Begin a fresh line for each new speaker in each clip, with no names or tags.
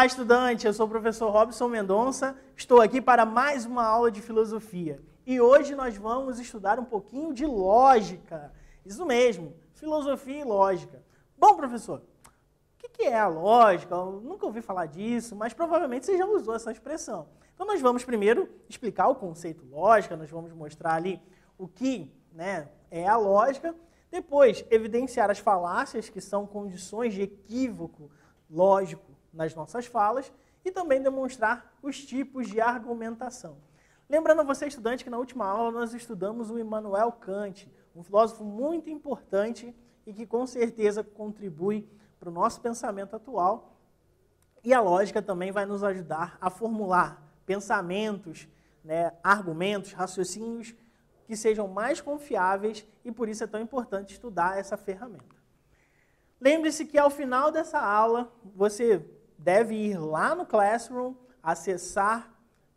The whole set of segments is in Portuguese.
Olá, estudante! Eu sou o professor Robson Mendonça, estou aqui para mais uma aula de filosofia. E hoje nós vamos estudar um pouquinho de lógica. Isso mesmo, filosofia e lógica. Bom, professor, o que é a lógica? Eu nunca ouvi falar disso, mas provavelmente você já usou essa expressão. Então, nós vamos primeiro explicar o conceito lógica, nós vamos mostrar ali o que né, é a lógica, depois evidenciar as falácias, que são condições de equívoco lógico nas nossas falas e também demonstrar os tipos de argumentação. Lembrando a você, estudante, que na última aula nós estudamos o Immanuel Kant, um filósofo muito importante e que com certeza contribui para o nosso pensamento atual. E a lógica também vai nos ajudar a formular pensamentos, né, argumentos, raciocínios que sejam mais confiáveis e por isso é tão importante estudar essa ferramenta. Lembre-se que ao final dessa aula você deve ir lá no Classroom, acessar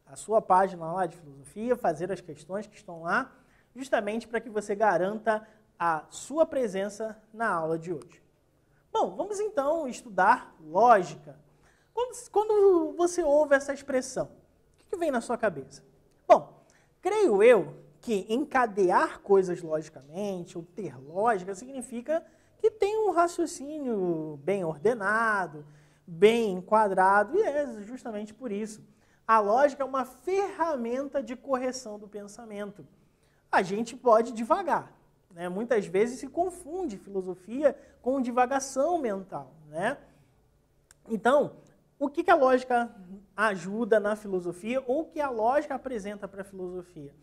a sua página lá de filosofia, fazer as questões que estão lá, justamente para que você garanta a sua presença na aula de hoje. Bom, vamos então estudar lógica. Quando, quando você ouve essa expressão, o que vem na sua cabeça? Bom, creio eu que encadear coisas logicamente, ou ter lógica, significa que tem um raciocínio bem ordenado, bem enquadrado, e é justamente por isso. A lógica é uma ferramenta de correção do pensamento. A gente pode devagar, né? Muitas vezes se confunde filosofia com divagação mental, né? Então, o que, que a lógica ajuda na filosofia ou o que a lógica apresenta para a filosofia?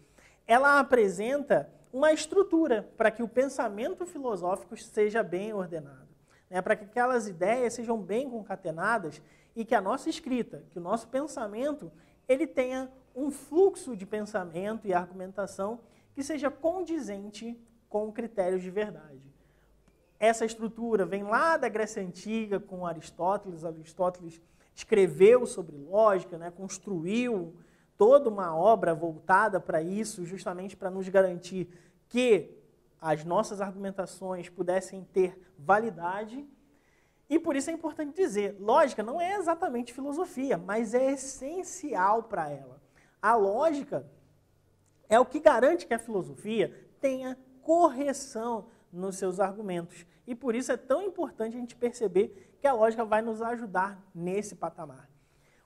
Ela apresenta uma estrutura para que o pensamento filosófico seja bem ordenado né, para que aquelas ideias sejam bem concatenadas e que a nossa escrita, que o nosso pensamento, ele tenha um fluxo de pensamento e argumentação que seja condizente com critérios de verdade. Essa estrutura vem lá da Grécia Antiga com Aristóteles. Aristóteles escreveu sobre lógica, né, construiu toda uma obra voltada para isso, justamente para nos garantir que as nossas argumentações pudessem ter validade. E por isso é importante dizer, lógica não é exatamente filosofia, mas é essencial para ela. A lógica é o que garante que a filosofia tenha correção nos seus argumentos. E por isso é tão importante a gente perceber que a lógica vai nos ajudar nesse patamar.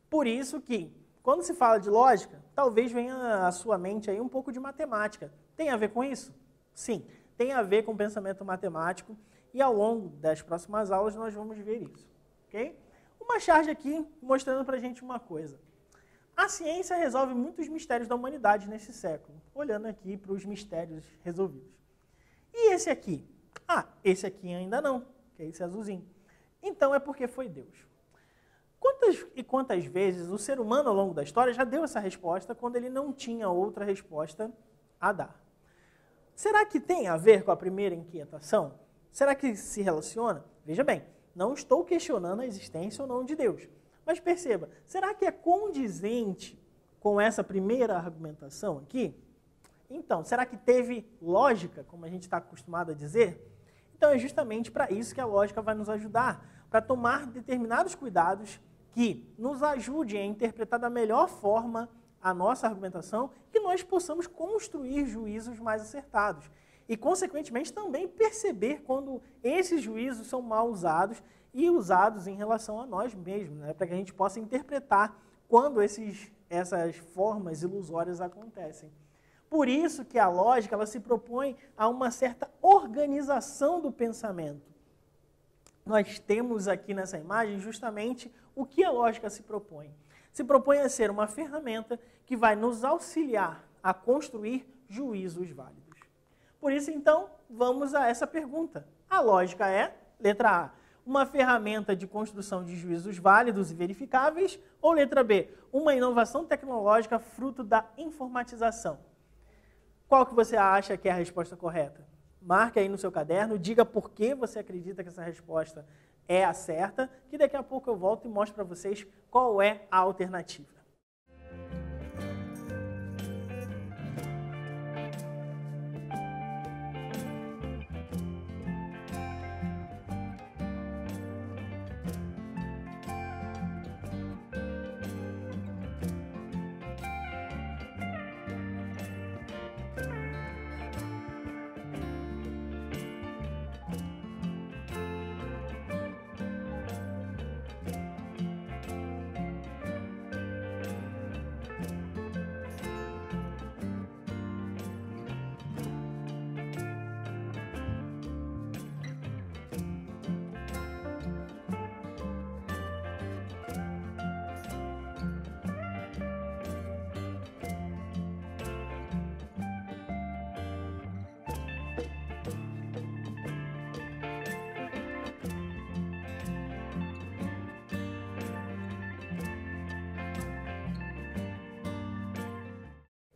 Por isso que, quando se fala de lógica, talvez venha à sua mente aí um pouco de matemática. Tem a ver com isso? Sim tem a ver com pensamento matemático e ao longo das próximas aulas nós vamos ver isso, ok? Uma charge aqui mostrando para a gente uma coisa. A ciência resolve muitos mistérios da humanidade nesse século, olhando aqui para os mistérios resolvidos. E esse aqui? Ah, esse aqui ainda não, que é esse azulzinho. Então é porque foi Deus. Quantas e quantas vezes o ser humano ao longo da história já deu essa resposta quando ele não tinha outra resposta a dar? Será que tem a ver com a primeira inquietação? Será que se relaciona? Veja bem, não estou questionando a existência ou não de Deus. Mas perceba, será que é condizente com essa primeira argumentação aqui? Então, será que teve lógica, como a gente está acostumado a dizer? Então, é justamente para isso que a lógica vai nos ajudar, para tomar determinados cuidados que nos ajudem a interpretar da melhor forma a nossa argumentação, que nós possamos construir juízos mais acertados. E, consequentemente, também perceber quando esses juízos são mal usados e usados em relação a nós mesmos, né? para que a gente possa interpretar quando esses, essas formas ilusórias acontecem. Por isso que a lógica ela se propõe a uma certa organização do pensamento. Nós temos aqui nessa imagem justamente o que a lógica se propõe se propõe a ser uma ferramenta que vai nos auxiliar a construir juízos válidos. Por isso, então, vamos a essa pergunta. A lógica é, letra A, uma ferramenta de construção de juízos válidos e verificáveis, ou letra B, uma inovação tecnológica fruto da informatização. Qual que você acha que é a resposta correta? Marque aí no seu caderno, diga por que você acredita que essa resposta é a certa, que daqui a pouco eu volto e mostro para vocês qual é a alternativa.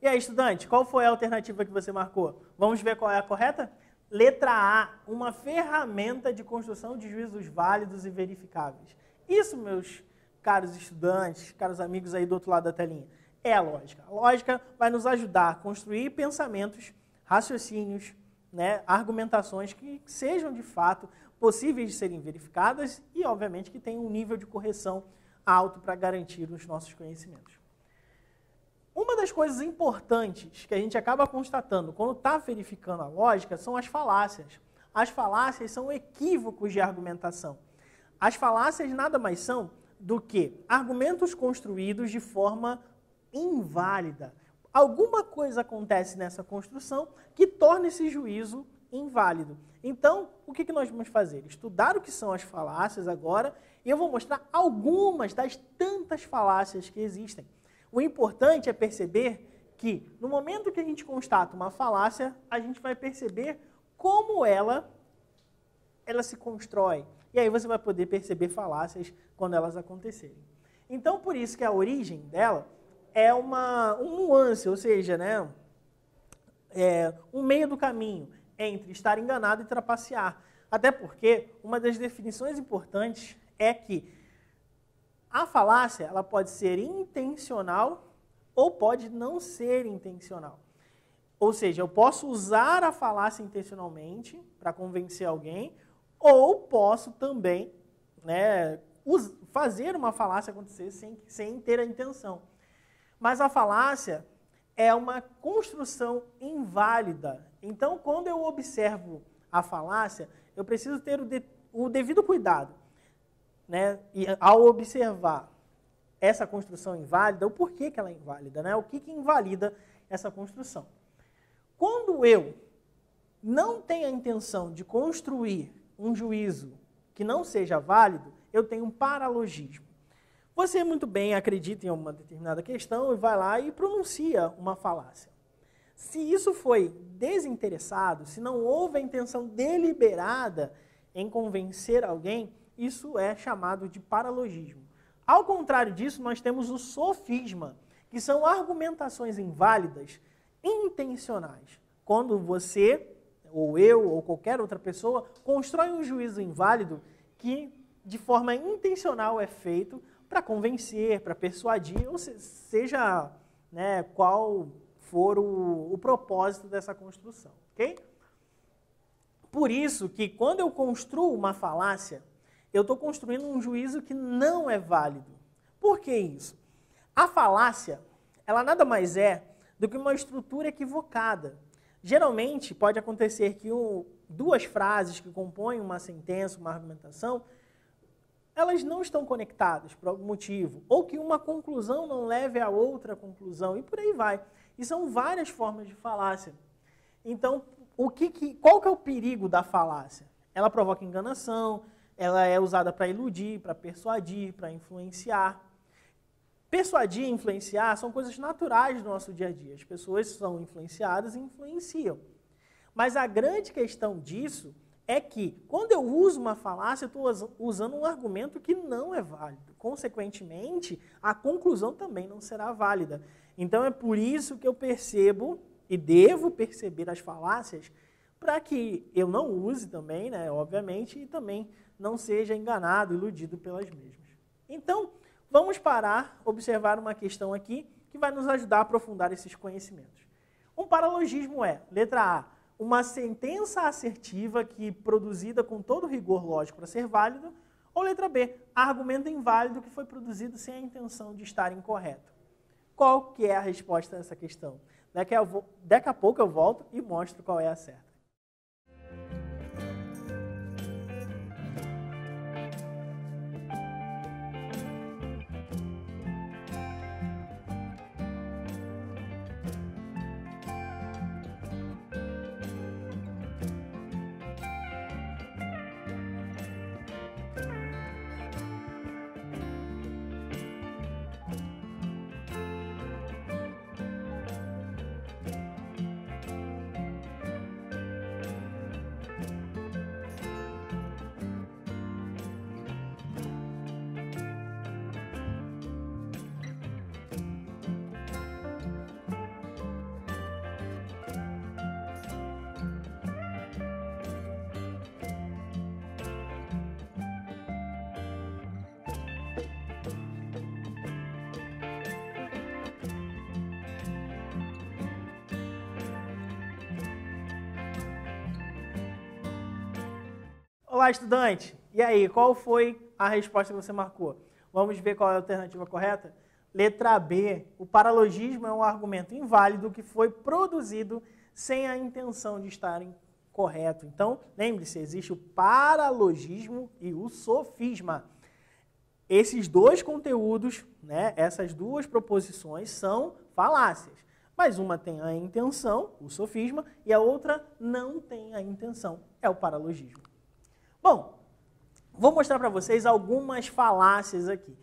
E é, aí, estudante, qual foi a alternativa que você marcou? Vamos ver qual é a correta? Letra A, uma ferramenta de construção de juízos válidos e verificáveis. Isso, meus caros estudantes, caros amigos aí do outro lado da telinha, é a lógica. A lógica vai nos ajudar a construir pensamentos, raciocínios, né, argumentações que sejam de fato possíveis de serem verificadas e, obviamente, que tenham um nível de correção alto para garantir os nossos conhecimentos. Uma das coisas importantes que a gente acaba constatando quando está verificando a lógica são as falácias. As falácias são equívocos de argumentação. As falácias nada mais são do que argumentos construídos de forma inválida. Alguma coisa acontece nessa construção que torna esse juízo inválido. Então, o que nós vamos fazer? Estudar o que são as falácias agora e eu vou mostrar algumas das tantas falácias que existem. O importante é perceber que, no momento que a gente constata uma falácia, a gente vai perceber como ela, ela se constrói. E aí você vai poder perceber falácias quando elas acontecerem. Então, por isso que a origem dela é uma, um nuance, ou seja, né, é um meio do caminho entre estar enganado e trapacear. Até porque uma das definições importantes é que a falácia ela pode ser intencional ou pode não ser intencional. Ou seja, eu posso usar a falácia intencionalmente para convencer alguém, ou posso também né, fazer uma falácia acontecer sem, sem ter a intenção. Mas a falácia é uma construção inválida. Então, quando eu observo a falácia, eu preciso ter o, de, o devido cuidado né, e ao observar essa construção inválida, o porquê que ela é inválida, né, o que, que invalida essa construção. Quando eu não tenho a intenção de construir um juízo que não seja válido, eu tenho um paralogismo. Você muito bem acredita em uma determinada questão e vai lá e pronuncia uma falácia. Se isso foi desinteressado, se não houve a intenção deliberada em convencer alguém, isso é chamado de paralogismo. Ao contrário disso, nós temos o sofisma, que são argumentações inválidas intencionais. Quando você, ou eu, ou qualquer outra pessoa, constrói um juízo inválido que de forma intencional é feito para convencer, para persuadir, ou seja né, qual for o, o propósito dessa construção, ok? Por isso que quando eu construo uma falácia, eu estou construindo um juízo que não é válido. Por que isso? A falácia, ela nada mais é do que uma estrutura equivocada. Geralmente, pode acontecer que duas frases que compõem uma sentença, uma argumentação, elas não estão conectadas por algum motivo, ou que uma conclusão não leve a outra conclusão, e por aí vai. E são várias formas de falácia. Então, o que, que qual que é o perigo da falácia? Ela provoca enganação, ela é usada para iludir, para persuadir, para influenciar. Persuadir e influenciar são coisas naturais do nosso dia a dia. As pessoas são influenciadas e influenciam. Mas a grande questão disso é que, quando eu uso uma falácia, eu estou usando um argumento que não é válido. Consequentemente, a conclusão também não será válida. Então é por isso que eu percebo e devo perceber as falácias para que eu não use também, né, obviamente, e também não seja enganado, iludido pelas mesmas. Então, vamos parar, observar uma questão aqui que vai nos ajudar a aprofundar esses conhecimentos. Um paralogismo é, letra A, uma sentença assertiva que, produzida com todo rigor lógico para ser válido, ou letra B, argumento inválido que foi produzido sem a intenção de estar incorreto. Qual que é a resposta a essa questão? Daqui a, daqui a pouco eu volto e mostro qual é a certa. Olá, estudante! E aí, qual foi a resposta que você marcou? Vamos ver qual é a alternativa correta? Letra B. O paralogismo é um argumento inválido que foi produzido sem a intenção de estar correto. Então, lembre-se, existe o paralogismo e o sofisma. Esses dois conteúdos, né, essas duas proposições são falácias. Mas uma tem a intenção, o sofisma, e a outra não tem a intenção, é o paralogismo. Bom, vou mostrar para vocês algumas falácias aqui.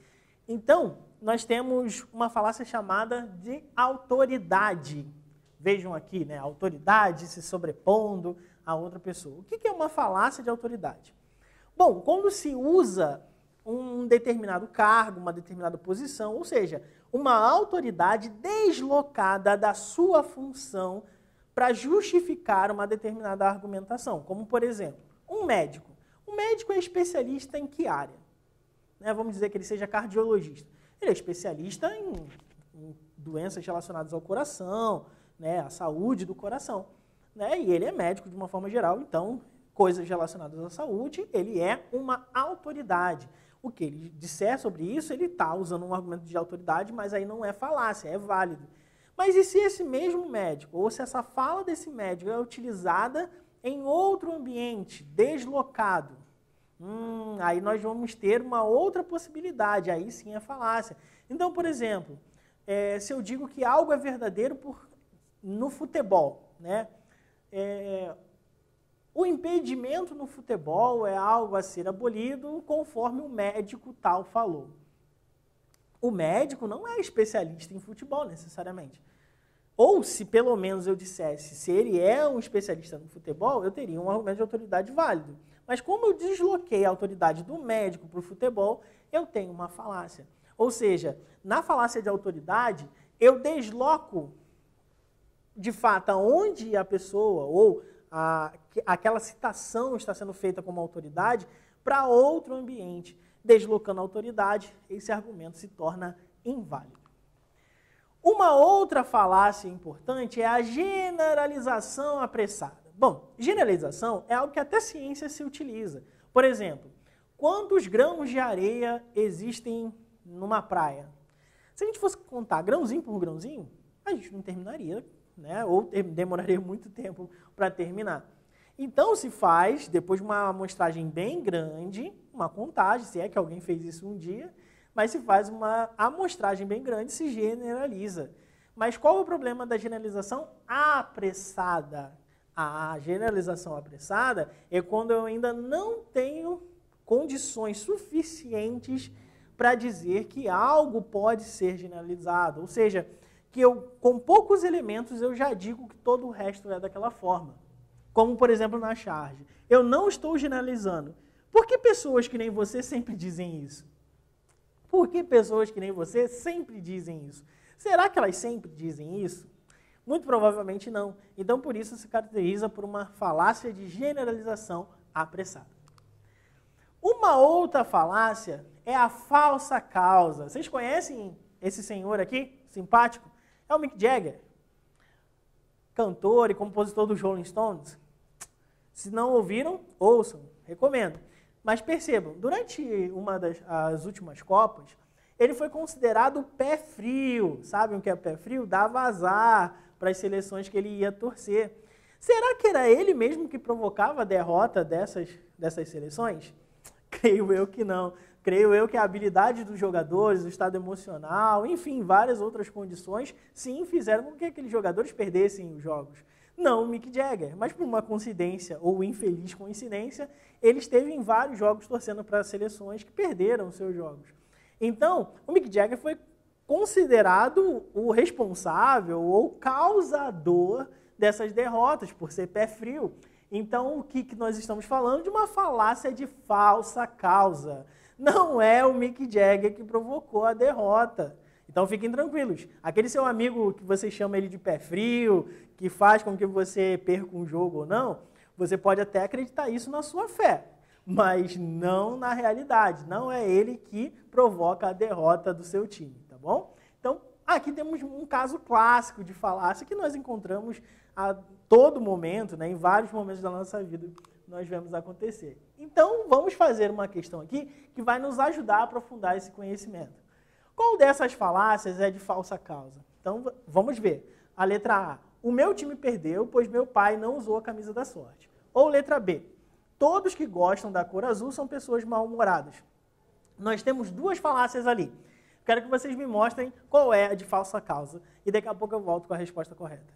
Então, nós temos uma falácia chamada de autoridade. Vejam aqui, né? Autoridade se sobrepondo a outra pessoa. O que é uma falácia de autoridade? Bom, quando se usa um determinado cargo, uma determinada posição, ou seja, uma autoridade deslocada da sua função para justificar uma determinada argumentação. Como, por exemplo, um médico. O médico é especialista em que área? Né? Vamos dizer que ele seja cardiologista. Ele é especialista em, em doenças relacionadas ao coração, né? à saúde do coração. Né? E ele é médico de uma forma geral, então coisas relacionadas à saúde, ele é uma autoridade. O que ele disser sobre isso, ele está usando um argumento de autoridade, mas aí não é falácia, é válido. Mas e se esse mesmo médico, ou se essa fala desse médico é utilizada em outro ambiente deslocado, hum, aí nós vamos ter uma outra possibilidade, aí sim é falácia. Então, por exemplo, é, se eu digo que algo é verdadeiro por, no futebol, né? É, o impedimento no futebol é algo a ser abolido conforme o médico tal falou. O médico não é especialista em futebol necessariamente. Ou se pelo menos eu dissesse, se ele é um especialista no futebol, eu teria um argumento de autoridade válido. Mas como eu desloquei a autoridade do médico para o futebol, eu tenho uma falácia. Ou seja, na falácia de autoridade, eu desloco de fato aonde a pessoa ou a, aquela citação está sendo feita como autoridade para outro ambiente. Deslocando a autoridade, esse argumento se torna inválido. Uma outra falácia importante é a generalização apressada. Bom, generalização é algo que até ciência se utiliza. Por exemplo, quantos grãos de areia existem numa praia? Se a gente fosse contar grãozinho por grãozinho, a gente não terminaria, né? ou demoraria muito tempo para terminar. Então se faz, depois de uma amostragem bem grande, uma contagem, se é que alguém fez isso um dia, mas se faz uma amostragem bem grande, se generaliza. Mas qual o problema da generalização apressada? A generalização apressada é quando eu ainda não tenho condições suficientes para dizer que algo pode ser generalizado, ou seja, que eu com poucos elementos eu já digo que todo o resto é daquela forma. Como por exemplo na charge. Eu não estou generalizando. Por que pessoas que nem você sempre dizem isso? Por que pessoas que nem você sempre dizem isso? Será que elas sempre dizem isso? Muito provavelmente não. Então, por isso, se caracteriza por uma falácia de generalização apressada. Uma outra falácia é a falsa causa. Vocês conhecem esse senhor aqui, simpático? É o Mick Jagger, cantor e compositor dos Rolling Stones. Se não ouviram, ouçam, recomendo. Mas percebam, durante uma das as últimas Copas, ele foi considerado pé frio. Sabem o que é pé frio? Dava azar para as seleções que ele ia torcer. Será que era ele mesmo que provocava a derrota dessas, dessas seleções? Creio eu que não. Creio eu que a habilidade dos jogadores, o estado emocional, enfim, várias outras condições, sim, fizeram com que aqueles jogadores perdessem os jogos não o Mick Jagger. Mas por uma coincidência ou infeliz coincidência, ele esteve em vários jogos torcendo para seleções que perderam seus jogos. Então, o Mick Jagger foi considerado o responsável ou causador dessas derrotas, por ser pé frio. Então, o que, que nós estamos falando? De uma falácia de falsa causa. Não é o Mick Jagger que provocou a derrota. Então fiquem tranquilos. Aquele seu amigo que você chama ele de pé frio, que faz com que você perca um jogo ou não, você pode até acreditar isso na sua fé, mas não na realidade. Não é ele que provoca a derrota do seu time, tá bom? Então, aqui temos um caso clássico de falácia que nós encontramos a todo momento, né, em vários momentos da nossa vida, nós vemos acontecer. Então, vamos fazer uma questão aqui que vai nos ajudar a aprofundar esse conhecimento. Qual dessas falácias é de falsa causa? Então, vamos ver. A letra A. O meu time perdeu, pois meu pai não usou a camisa da sorte. Ou letra B. Todos que gostam da cor azul são pessoas mal-humoradas. Nós temos duas falácias ali. Quero que vocês me mostrem qual é a de falsa causa. E daqui a pouco eu volto com a resposta correta.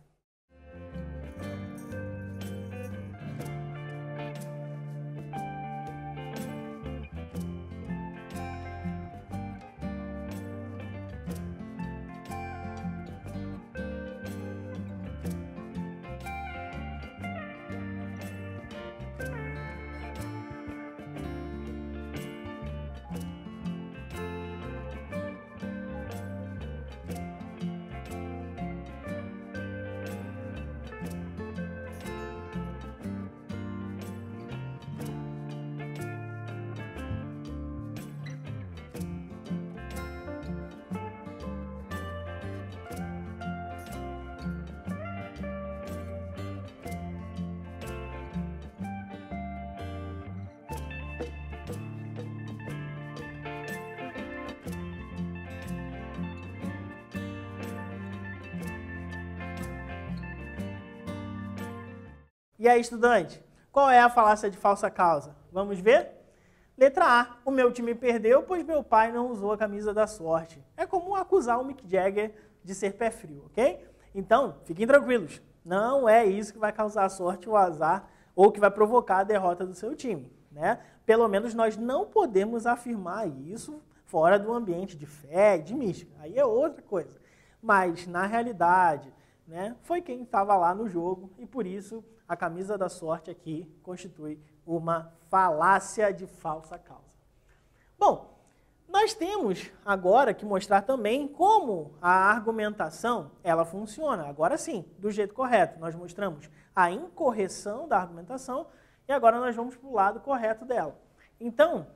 E aí, estudante, qual é a falácia de falsa causa? Vamos ver? Letra A. O meu time perdeu, pois meu pai não usou a camisa da sorte. É comum acusar o Mick Jagger de ser pé frio, ok? Então, fiquem tranquilos. Não é isso que vai causar a sorte ou azar ou que vai provocar a derrota do seu time, né? Pelo menos nós não podemos afirmar isso fora do ambiente de fé, de mística. Aí é outra coisa. Mas, na realidade, né, foi quem estava lá no jogo e por isso a camisa da sorte aqui constitui uma falácia de falsa causa. Bom, nós temos agora que mostrar também como a argumentação ela funciona. Agora sim, do jeito correto. Nós mostramos a incorreção da argumentação e agora nós vamos para o lado correto dela. Então,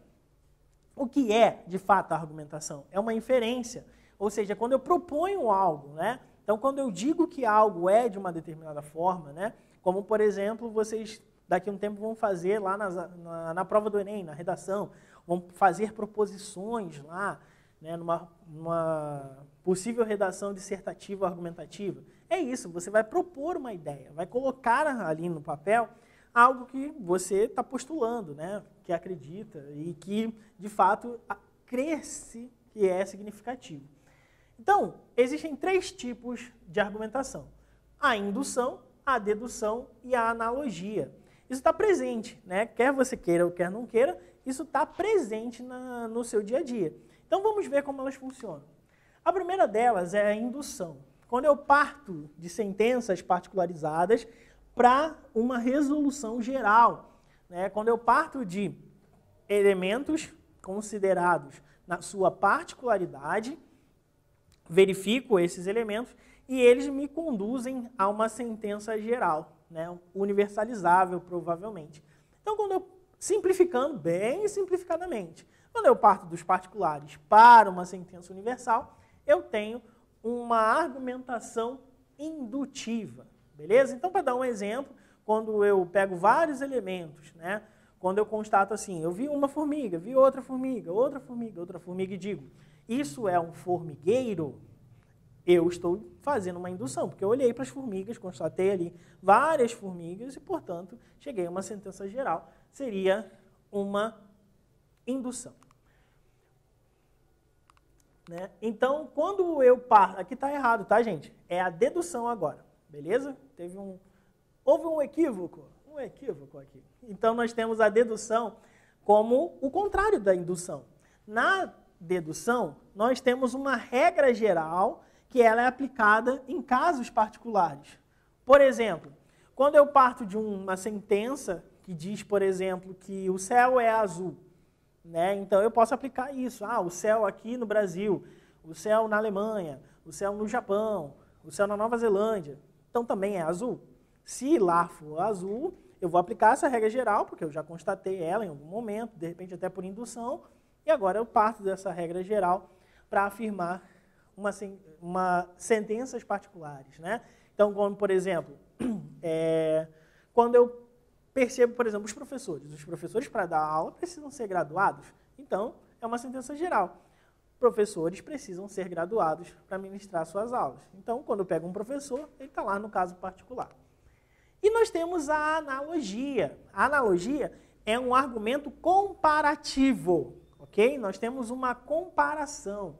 o que é de fato a argumentação? É uma inferência. Ou seja, quando eu proponho algo, né? Então, quando eu digo que algo é de uma determinada forma, né? Como, por exemplo, vocês daqui a um tempo vão fazer lá na, na, prova do Enem, na redação, vão fazer proposições lá, né, numa, numa possível redação dissertativa argumentativa. É isso, você vai propor uma ideia, vai colocar ali no papel algo que você está postulando, né, que acredita e que, de fato, crê-se que é significativo. Então, existem três tipos de argumentação: a indução, a dedução e a analogia. Isso está presente, né? Quer você queira ou quer não queira, isso está presente na, no seu dia a dia. Então vamos ver como elas funcionam. A primeira delas é a indução. Quando eu parto de sentenças particularizadas para uma resolução geral, né? Quando eu parto de elementos considerados na sua particularidade verifico esses elementos e eles me conduzem a uma sentença geral, né, universalizável provavelmente. Então, quando eu, simplificando bem simplificadamente, quando eu parto dos particulares para uma sentença universal, eu tenho uma argumentação indutiva, beleza? Então, para dar um exemplo, quando eu pego vários elementos, né, quando eu constato assim, eu vi uma formiga, vi outra formiga, outra formiga, outra formiga e digo, isso é um formigueiro, eu estou fazendo uma indução, porque eu olhei para as formigas, constatei ali várias formigas e, portanto, cheguei a uma sentença geral. Seria uma indução. Né? Então, quando eu parto. Aqui está errado, tá, gente? É a dedução agora, beleza? Teve um. Houve um equívoco. Um equívoco aqui. Então, nós temos a dedução como o contrário da indução. Na dedução, nós temos uma regra geral que ela é aplicada em casos particulares. Por exemplo, quando eu parto de uma sentença que diz, por exemplo, que o céu é azul, né? Então eu posso aplicar isso. Ah, o céu aqui no Brasil, o céu na Alemanha, o céu no Japão, o céu na Nova Zelândia. Então também é azul. Se lá for azul, eu vou aplicar essa regra geral, porque eu já constatei ela em algum momento, de repente até por indução, e agora eu parto dessa regra geral para afirmar uma, uma, sentenças particulares, né? Então, como, por exemplo, é, quando eu percebo, por exemplo, os professores. Os professores, para dar aula, precisam ser graduados. Então, é uma sentença geral. Professores precisam ser graduados para ministrar suas aulas. Então, quando eu pego um professor, ele está lá no caso particular. E nós temos a analogia. A analogia é um argumento comparativo ok? Nós temos uma comparação.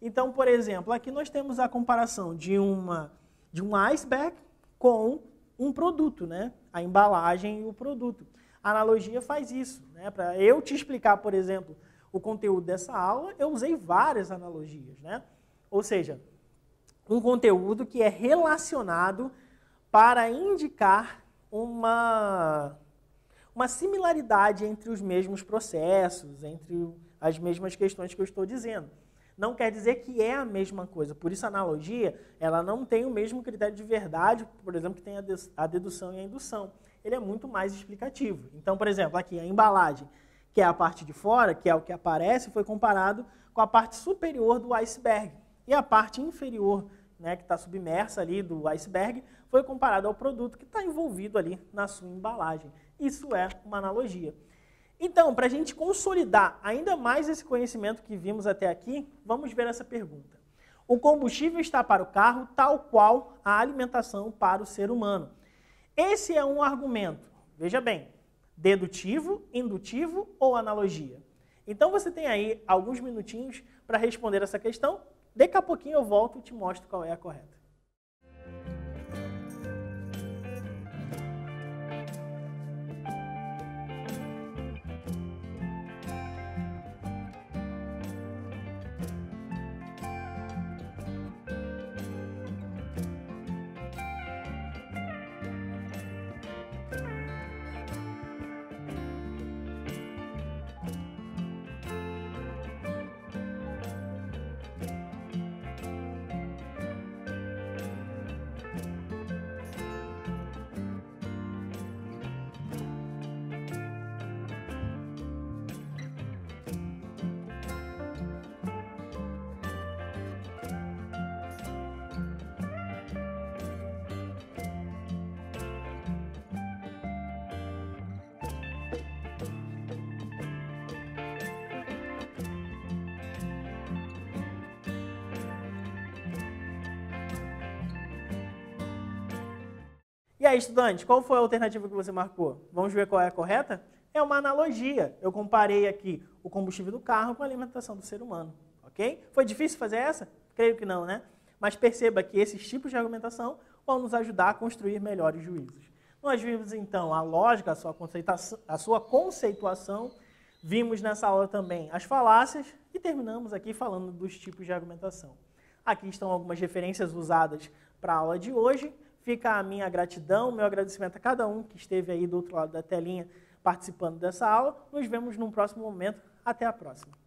Então, por exemplo, aqui nós temos a comparação de, uma, de um iceberg com um produto, né? A embalagem e o produto. A analogia faz isso, né? Para eu te explicar, por exemplo, o conteúdo dessa aula, eu usei várias analogias, né? Ou seja, um conteúdo que é relacionado para indicar uma, uma similaridade entre os mesmos processos, entre as mesmas questões que eu estou dizendo. Não quer dizer que é a mesma coisa. Por isso, a analogia ela não tem o mesmo critério de verdade, por exemplo, que tem a dedução e a indução. Ele é muito mais explicativo. Então, por exemplo, aqui a embalagem, que é a parte de fora, que é o que aparece, foi comparado com a parte superior do iceberg. E a parte inferior, né, que está submersa ali do iceberg, foi comparado ao produto que está envolvido ali na sua embalagem. Isso é uma analogia. Então, para a gente consolidar ainda mais esse conhecimento que vimos até aqui, vamos ver essa pergunta. O combustível está para o carro, tal qual a alimentação para o ser humano. Esse é um argumento, veja bem, dedutivo, indutivo ou analogia. Então você tem aí alguns minutinhos para responder essa questão. Daqui a pouquinho eu volto e te mostro qual é a correta. E aí, estudante, qual foi a alternativa que você marcou? Vamos ver qual é a correta? É uma analogia. Eu comparei aqui o combustível do carro com a alimentação do ser humano, ok? Foi difícil fazer essa? Creio que não, né? Mas perceba que esses tipos de argumentação vão nos ajudar a construir melhores juízos. Nós vimos então a lógica, a sua, a sua conceituação, vimos nessa aula também as falácias e terminamos aqui falando dos tipos de argumentação. Aqui estão algumas referências usadas para a aula de hoje. Fica a minha gratidão, meu agradecimento a cada um que esteve aí do outro lado da telinha participando dessa aula. Nos vemos num próximo momento. Até a próxima.